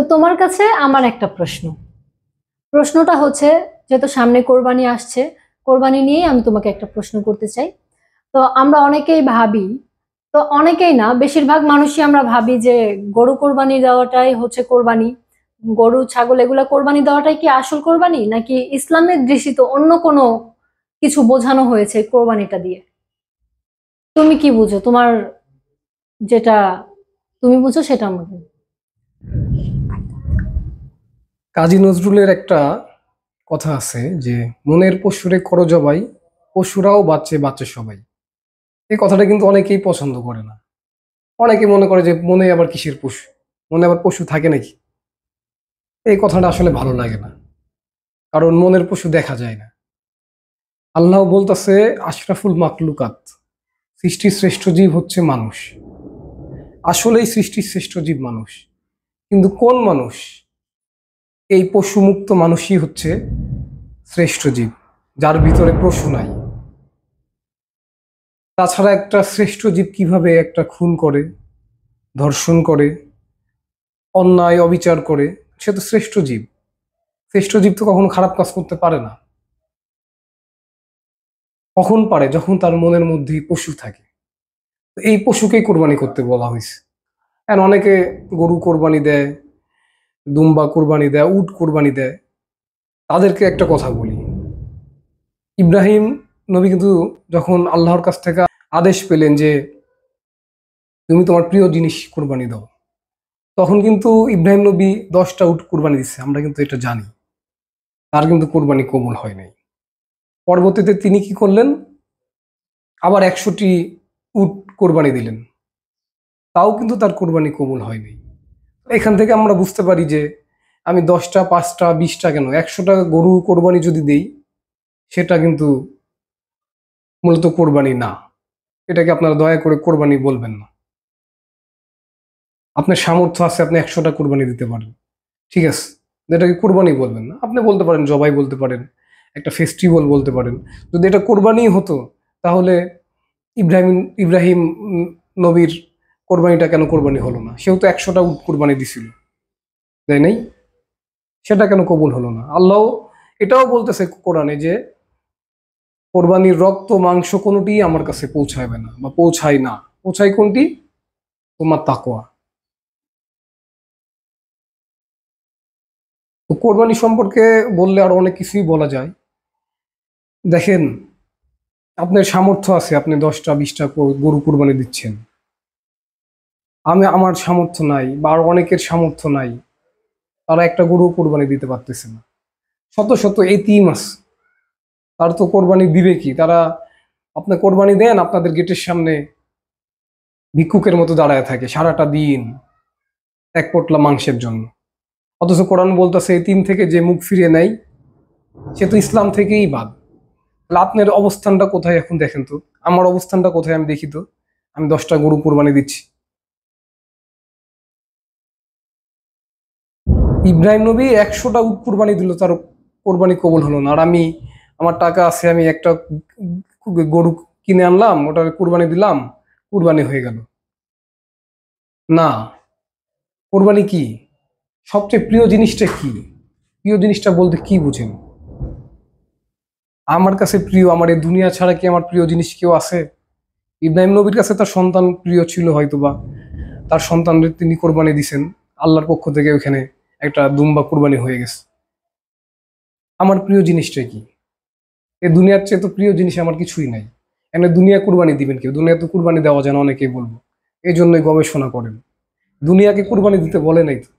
তো তোমার কাছে আমার একটা প্রশ্ন প্রশ্নটা হচ্ছে যেহেতু সামনে কোরবানি আসছে কোরবানি নিয়েই আমি তোমাকে একটা প্রশ্ন করতে চাই তো আমরা অনেকেই ভাবি তো অনেকেই না বেশিরভাগ মানুষই আমরা ভাবি যে গরু কোরবানি দেওয়াটাই হচ্ছে কোরবানি গরু ছাগল এগুলা কোরবানি দেওয়াটাই কি আসল কোরবানি নাকি ইসলামের তো অন্য কোনো কিছু বোঝানো হয়েছে কোরবানিটা দিয়ে তুমি কি বুঝো তোমার যেটা তুমি বুঝো সেটা আমাকে কাজী নজরুলের একটা কথা আছে যে মনের পশুরে করো জবাই পশুরাও বাঁচে বাঁচে সবাই এই কথাটা কিন্তু অনেকেই পছন্দ করে না অনেকে মনে করে যে মনে আবার কিসের পশু মনে আবার পশু থাকে নাকি এই কথাটা আসলে ভালো লাগে না কারণ মনের পশু দেখা যায় না আল্লাহ বলতেছে আশরাফুল মাকলুকাত সৃষ্টির শ্রেষ্ঠ জীব হচ্ছে মানুষ আসলেই সৃষ্টির শ্রেষ্ঠ জীব মানুষ কিন্তু কোন মানুষ এই পশুমুক্ত মানুষই হচ্ছে শ্রেষ্ঠ জীব যার ভিতরে পশু নাই তাছাড়া একটা শ্রেষ্ঠ জীব কিভাবে একটা খুন করে ধর্ষণ করে অন্যায় অবিচার করে সে তো শ্রেষ্ঠ জীব শ্রেষ্ঠ জীব তো কখনো খারাপ কাজ করতে পারে না কখন পারে যখন তার মনের মধ্যে পশু থাকে এই পশুকেই কোরবানি করতে বলা হয়েছে অনেকে গরু কোরবানি দেয় দুম্বা কোরবানি দেয় উট কোরবানি দেয় তাদেরকে একটা কথা বলি ইব্রাহিম নবী কিন্তু যখন আল্লাহর কাছ থেকে আদেশ পেলেন যে তুমি তোমার প্রিয় জিনিস কোরবানি দাও তখন কিন্তু ইব্রাহিম নবী দশটা উট কোরবানি দিচ্ছে আমরা কিন্তু এটা জানি তার কিন্তু কোরবানি কোমল হয় নাই পরবর্তীতে তিনি কি করলেন আবার একশোটি উট কোরবানি দিলেন তাও কিন্তু তার কোরবানি কোমল হয়নি এখান থেকে আমরা বুঝতে পারি যে আমি দশটা পাঁচটা বিশটা কেন একশোটা গরু কোরবানি যদি দেই সেটা কিন্তু মূলত কোরবানি না এটাকে আপনারা দয়া করে কোরবানি বলবেন না আপনার সামর্থ্য আছে আপনি একশোটা কোরবানি দিতে পারেন ঠিক আছে এটাকে কোরবানি বলবেন না আপনি বলতে পারেন জবাই বলতে পারেন একটা ফেস্টিভ্যাল বলতে পারেন যদি এটা কোরবানি হতো তাহলে ইব্রাহিম ইব্রাহিম নবীর কোরবানিটা কেন কোরবানি হলো না সেও তো একশোটা উট কোরবানি দিছিল তাই নাই সেটা কেন কবুল হলো না আল্লাহ এটাও বলতেছে কোরআনে যে কোরবানির রক্ত মাংস কোনোটি আমার কাছে পৌঁছাবে না বা পৌঁছায় না পৌঁছায় কোনটি তোমার তাকোয়া তো কোরবানি সম্পর্কে বললে আর অনেক কিছুই বলা যায় দেখেন আপনার সামর্থ্য আছে আপনি দশটা বিশটা গরু কোরবানি দিচ্ছেন আমি আমার সামর্থ্য নাই বা অনেকের সামর্থ্য নাই তারা একটা গরু কোরবানি দিতে পারতেছে না শত শত এই তিন মাস তারা তো কোরবানি দিবে কি তারা আপনি কোরবানি দেন আপনাদের গেটের সামনে ভিক্ষুকের মতো দাঁড়ায় থাকে সারাটা দিন এক পটলা মাংসের জন্য অথচ কোরআন বলতেছে এই তিন থেকে যে মুখ ফিরে নেয় সে তো ইসলাম থেকেই বাদ আপনার অবস্থানটা কোথায় এখন দেখেন তো আমার অবস্থানটা কোথায় আমি দেখি তো আমি দশটা গরু কোরবানি দিচ্ছি ইব্রাহিম নবী একশোটা উট কোরবানি দিল তার কোরবানি কবল হলো না আর আমি আমার টাকা আছে আমি একটা গরু কিনে আনলাম ওটা কোরবানি দিলাম কোরবানি হয়ে গেল না কোরবানি কি সবচেয়ে প্রিয় জিনিসটা কি প্রিয় জিনিসটা বলতে কি বুঝেন আমার কাছে প্রিয় আমার এই দুনিয়া ছাড়া কি আমার প্রিয় জিনিস কেউ আছে ইব্রাহিম নবীর কাছে তার সন্তান প্রিয় ছিল হয়তোবা তার সন্তানদের তিনি কোরবানি দিছেন আল্লাহর পক্ষ থেকে ওইখানে একটা দুম্বা কুরবানি হয়ে গেছে আমার প্রিয় জিনিসটা কি এ দুনিয়ার চেয়ে তো প্রিয় জিনিস আমার কিছুই নাই এনে দুনিয়া কুরবানি দিবেন কেউ দুনিয়া তো কুরবানি দেওয়া যায় না অনেকেই বলবো এই জন্যই গবেষণা করেন দুনিয়াকে কুরবানি দিতে বলে নাই তো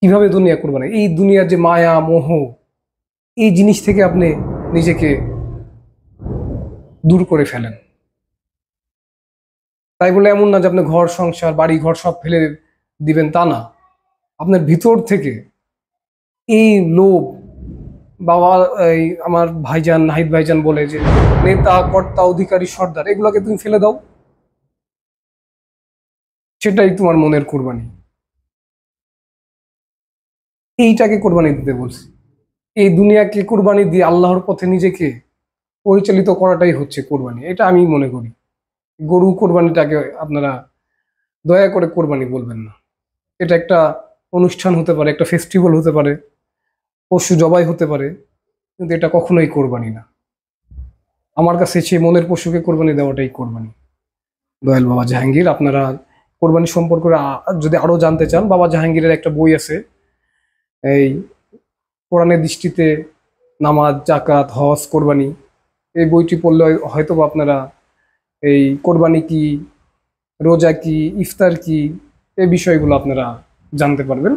কীভাবে দুনিয়া কুরবানি এই দুনিয়ার যে মায়া মোহ এই জিনিস থেকে আপনি নিজেকে দূর করে ফেলেন তাই বলে এমন না যে আপনি ঘর সংসার বাড়ি ঘর সব ফেলে দিবেন তা না আপনার ভিতর থেকে এই লোভ বাবা এই আমার ভাইজান নাহিদ ভাইজান বলে যে নেতা কর্তা অধিকারী সর্দার এগুলোকে তুমি ফেলে দাও সেটাই তোমার মনের কোরবানি এইটাকে কোরবানি দিতে বলছি এই দুনিয়াকে কোরবানি দিয়ে আল্লাহর পথে নিজেকে পরিচালিত করাটাই হচ্ছে কোরবানি এটা আমি মনে করি গরু কোরবানিটাকে আপনারা দয়া করে কোরবানি বলবেন না এটা একটা অনুষ্ঠান হতে পারে একটা ফেস্টিভ্যাল হতে পারে পশু জবাই হতে পারে কিন্তু এটা কখনোই কোরবানি না আমার কাছে সে মনের পশুকে কোরবানি দেওয়াটাই কোরবানি দয়াল বাবা জাহাঙ্গীর আপনারা কোরবানি সম্পর্কে যদি আরও জানতে চান বাবা জাহাঙ্গীরের একটা বই আছে এই কোরআনের দৃষ্টিতে নামাজ জাকাত হজ কোরবানি এই বইটি পড়লে হয়তো আপনারা এই কোরবানি কি রোজা কি ইফতার কি এই বিষয়গুলো আপনারা জানতে পারবেন